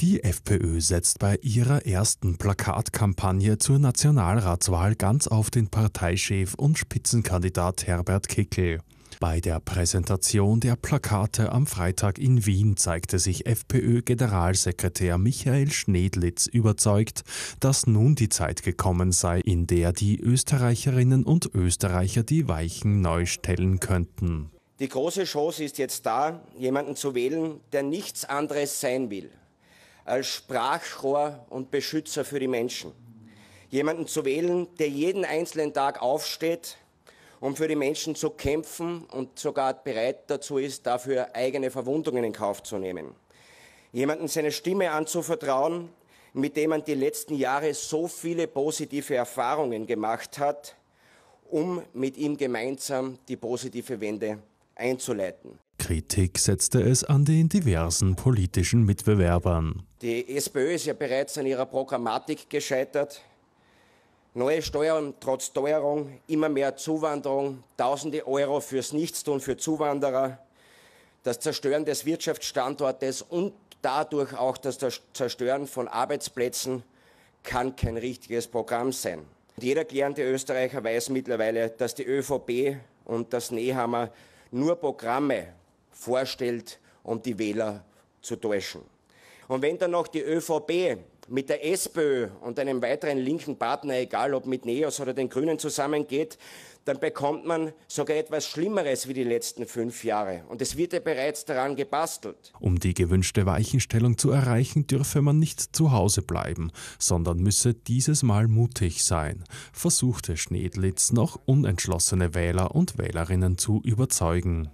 Die FPÖ setzt bei ihrer ersten Plakatkampagne zur Nationalratswahl ganz auf den Parteichef und Spitzenkandidat Herbert Kickel. Bei der Präsentation der Plakate am Freitag in Wien zeigte sich FPÖ-Generalsekretär Michael Schnedlitz überzeugt, dass nun die Zeit gekommen sei, in der die Österreicherinnen und Österreicher die Weichen neu stellen könnten. Die große Chance ist jetzt da, jemanden zu wählen, der nichts anderes sein will als Sprachrohr und Beschützer für die Menschen. Jemanden zu wählen, der jeden einzelnen Tag aufsteht, um für die Menschen zu kämpfen und sogar bereit dazu ist, dafür eigene Verwundungen in Kauf zu nehmen. Jemanden seine Stimme anzuvertrauen, mit dem man die letzten Jahre so viele positive Erfahrungen gemacht hat, um mit ihm gemeinsam die positive Wende einzuleiten. Kritik setzte es an den diversen politischen Mitbewerbern. Die SPÖ ist ja bereits an ihrer Programmatik gescheitert. Neue Steuern trotz Teuerung, immer mehr Zuwanderung, tausende Euro fürs Nichtstun für Zuwanderer, das Zerstören des Wirtschaftsstandortes und dadurch auch das Zerstören von Arbeitsplätzen kann kein richtiges Programm sein. Und jeder klärende Österreicher weiß mittlerweile, dass die ÖVP und das Nehammer nur Programme vorstellt, um die Wähler zu täuschen. Und wenn dann noch die ÖVP mit der SPÖ und einem weiteren linken Partner, egal ob mit NEOS oder den Grünen zusammengeht, dann bekommt man sogar etwas Schlimmeres wie die letzten fünf Jahre. Und es wird ja bereits daran gebastelt. Um die gewünschte Weichenstellung zu erreichen, dürfe man nicht zu Hause bleiben, sondern müsse dieses Mal mutig sein, versuchte Schnedlitz noch unentschlossene Wähler und Wählerinnen zu überzeugen.